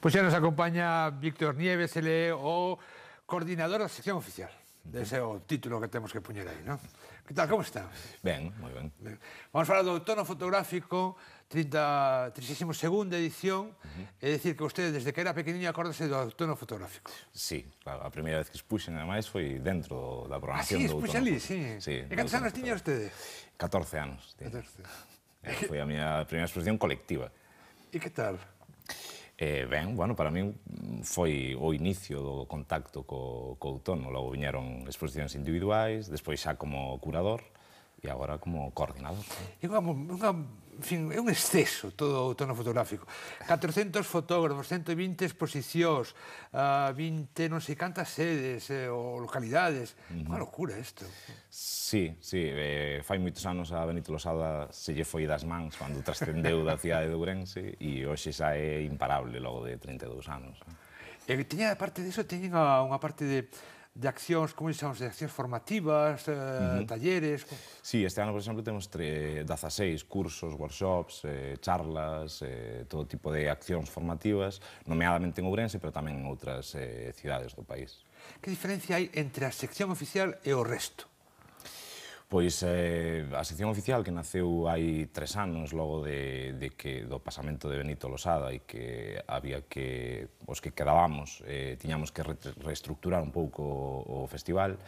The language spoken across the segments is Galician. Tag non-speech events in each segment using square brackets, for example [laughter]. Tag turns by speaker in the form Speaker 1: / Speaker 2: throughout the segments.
Speaker 1: Pues ya nos acompaña Víctor Nieves, LE o coordinador da sección oficial. Ese o título que temos que puñer aí, non? Que tal, como está? Ben, moi ben. ben. Vamos falar do tono fotográfico, 30, 32 edición, uh -huh. é dicir que vostede desde que era pequeniño acordase do tono fotográfico.
Speaker 2: Sí, claro, a primeira vez que expuxen, ademais, foi
Speaker 1: dentro da ah, programación ah, sí, do tono. Ali, sí, sí. E cantos anos tiña vostede?
Speaker 2: 14 anos. Tiña. 14. Foi a miña primeira exposición colectiva. E que tal? E, eh, ben, bueno, para mí foi o inicio do contacto co, co outono. Logo viñeron exposicións individuais, despois xa como curador e agora como coordinador.
Speaker 1: É unha, unha en fin, é un exceso todo o tono fotográfico. 400 fotógrafos, 120 exposicións, uh, ah, 20 non sei cantas sedes eh, ou localidades. Uh -huh. Unha locura isto.
Speaker 2: Sí, sí. Eh, fai moitos anos a Benito Losada se lle foi das mans cando trascendeu da cidade de Ourense e hoxe xa é imparable
Speaker 1: logo de 32 anos. Eh. E que teña, parte diso, teñen unha parte de de accións, como dixamos, de accións formativas, eh, uh -huh. talleres... Sí, este ano, por exemplo, temos 16
Speaker 2: cursos, workshops, eh, charlas, eh, todo tipo de accións formativas, nomeadamente en Ourense, pero tamén en outras eh, cidades do país. Que diferencia hai entre a sección
Speaker 1: oficial e o resto?
Speaker 2: Pois eh, a sección oficial que naceu hai tres anos logo de, de que do pasamento de Benito Losada e que había que os que quedábamos eh, tiñamos que re reestructurar un pouco o, o festival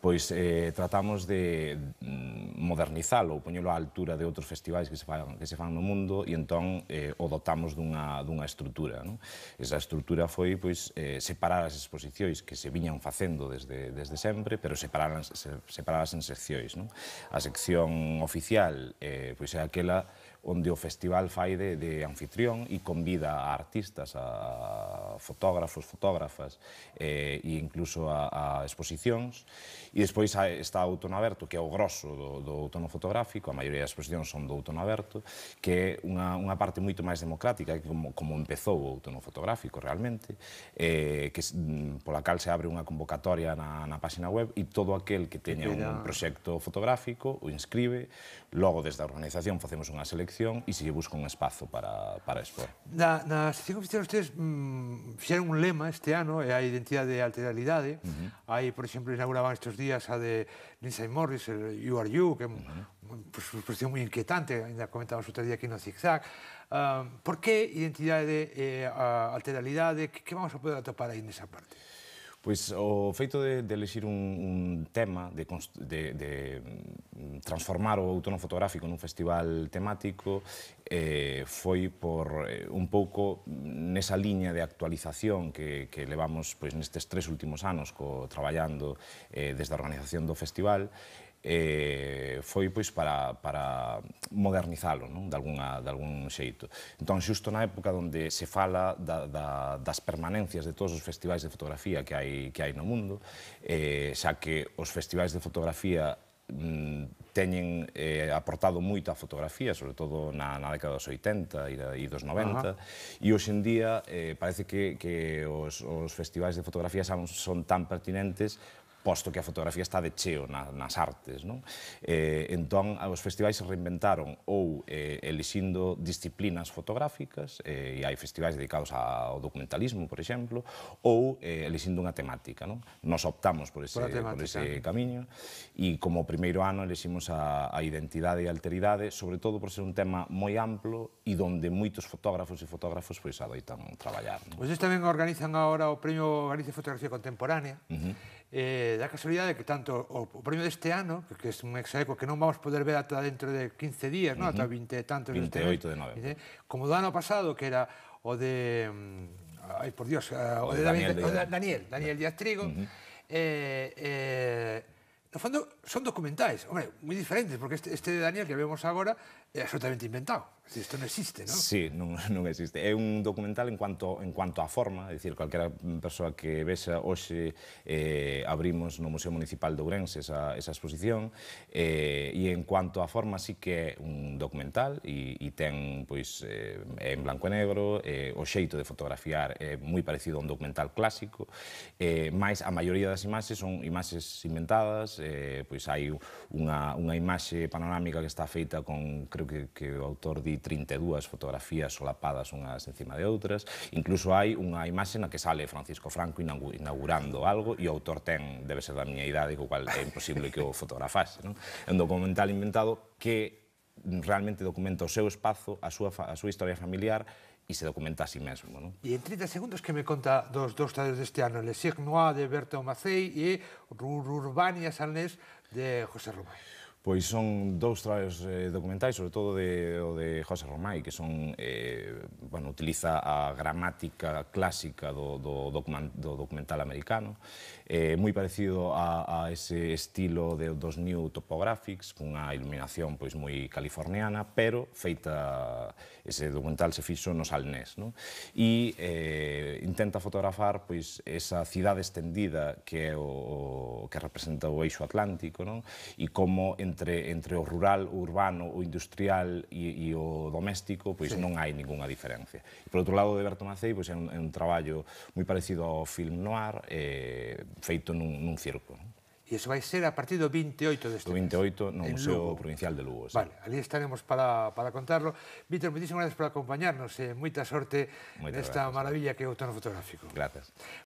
Speaker 2: pois eh, tratamos de mm, modernizalo, poñelo á altura de outros festivais que se fan, que se fan no mundo e entón eh, o dotamos dunha, dunha estrutura. Non? Esa estrutura foi pois, eh, separar as exposicións que se viñan facendo desde, desde sempre, pero separadas, separalas en seccións. Non? A sección oficial eh, pois é aquela onde o festival fai de, de anfitrión e convida a artistas, a fotógrafos, fotógrafas eh, e incluso a, a exposicións. E despois está o outono aberto, que é o grosso do, do outono fotográfico, a maioría das exposicións son do outono aberto, que é unha, unha parte moito máis democrática, que como, como empezou o outono fotográfico realmente, eh, que mm, pola cal se abre unha convocatoria na, na página web e todo aquel que teña un proxecto fotográfico o inscribe, logo desde a organización facemos unha selección sección e se lle busca un espazo para, para expor.
Speaker 1: Na, na sección oficial ustedes mm, fixeron un lema este ano, é a identidade de alteralidade. Uh -huh. Aí, por exemplo, inauguraban estes días a de Lindsay Morris, el You Are You, que é uh -huh. pues, unha moi inquietante, ainda comentamos outro día aquí no zigzag. Uh, por que identidade de eh, alteralidade? Que, que vamos a poder atopar aí nesa parte?
Speaker 2: Pois o feito de, de elegir un, un tema, de, de, de mm, transformar o outono fotográfico nun festival temático, eh, foi por eh, un pouco nesa liña de actualización que, que levamos pois, nestes tres últimos anos co, traballando eh, desde a organización do festival, eh, foi pois para, para modernizalo non? De, alguna, de algún xeito. Entón, xusto na época onde se fala da, da, das permanencias de todos os festivais de fotografía que hai, que hai no mundo, eh, xa que os festivais de fotografía mm, teñen eh, aportado moito á fotografía, sobre todo na, na década dos 80 e, da, e dos 90, -huh. e hoxendía eh, parece que, que os, os festivais de fotografía son, son tan pertinentes posto que a fotografía está de cheo na, nas artes. Non? Eh, entón, os festivais se reinventaron ou eh, elixindo disciplinas fotográficas, eh, e hai festivais dedicados ao documentalismo, por exemplo, ou eh, elixindo unha temática. Non? Nos optamos por ese, por, por ese camiño, e como primeiro ano eleximos a, a identidade e a alteridade, sobre todo por ser un tema moi amplo e donde moitos fotógrafos e fotógrafos pois adoitan traballar.
Speaker 1: Non? Pois tamén organizan agora o Premio Galicia Fotografía Contemporánea, uh -huh eh, da casualidade que tanto o, o premio deste ano, que, que é un exaeco que non vamos poder ver ata dentro de 15 días, uh -huh. non? ata 20 e tantos, 28 de novembro. Como do ano pasado, que era o de... Mm, ai, por Dios, eh, o, o de, Daniel, Daniel, o de Daniel, Daniel Díaz Trigo. Uh -huh. eh, eh, no fondo, son documentais, hombre, moi diferentes, porque este, este de Daniel que vemos agora é absolutamente inventado. Isto non existe, non? Sí,
Speaker 2: non, [laughs] non existe. É un documental en cuanto, en cuanto a forma, é dicir, calquera persoa que vexa hoxe eh, abrimos no Museo Municipal de Ourense esa, esa exposición eh, e en cuanto a forma sí que é un documental e, e ten, pois, eh, en blanco e negro, eh, o xeito de fotografiar é moi parecido a un documental clásico, eh, máis a maioría das imaxes son imaxes inventadas, eh, pois hai unha, unha imaxe panorámica que está feita con, creo que, que o autor di 32 fotografías solapadas unhas encima de outras. Incluso hai unha imaxe na que sale Francisco Franco inaugurando algo e o autor ten, debe ser da miña idade, co cual é imposible que o [laughs] fotografase. Non? É un documental inventado que realmente documenta o seu espazo, a súa, a súa historia familiar e se documenta a sí mesmo. Non?
Speaker 1: E en 30 segundos que me conta dos dous trailers deste ano, Le Cirque Noir de Berta Omacei e Rururbania Salnés de José Romero
Speaker 2: pois son dous traballos eh, documentais, sobre todo de, o de José Romai, que son, eh, bueno, utiliza a gramática clásica do, do, document, do documental americano, eh, moi parecido a, a ese estilo de, dos New Topographics, cunha iluminación pois moi californiana, pero feita, ese documental se fixo nos Alnés, non? E eh, intenta fotografar pois esa cidade estendida que é o, o que representa o eixo atlántico, non? E como en entre, entre o rural, o urbano, o industrial e, e o doméstico, pois sí. non hai ninguna diferencia. E por outro lado, de Berto Macei, pois é un, é un traballo moi parecido ao film noir, eh, feito nun, nun circo.
Speaker 1: E iso vai ser a partir do 28 deste
Speaker 2: do 28 no Museo Lugo. Provincial de Lugo. Sí. Vale,
Speaker 1: ali estaremos para, para contarlo. Víctor, moitísimas gracias por acompañarnos e eh, moita sorte moita nesta gracias. maravilla que é o tono fotográfico. Gracias.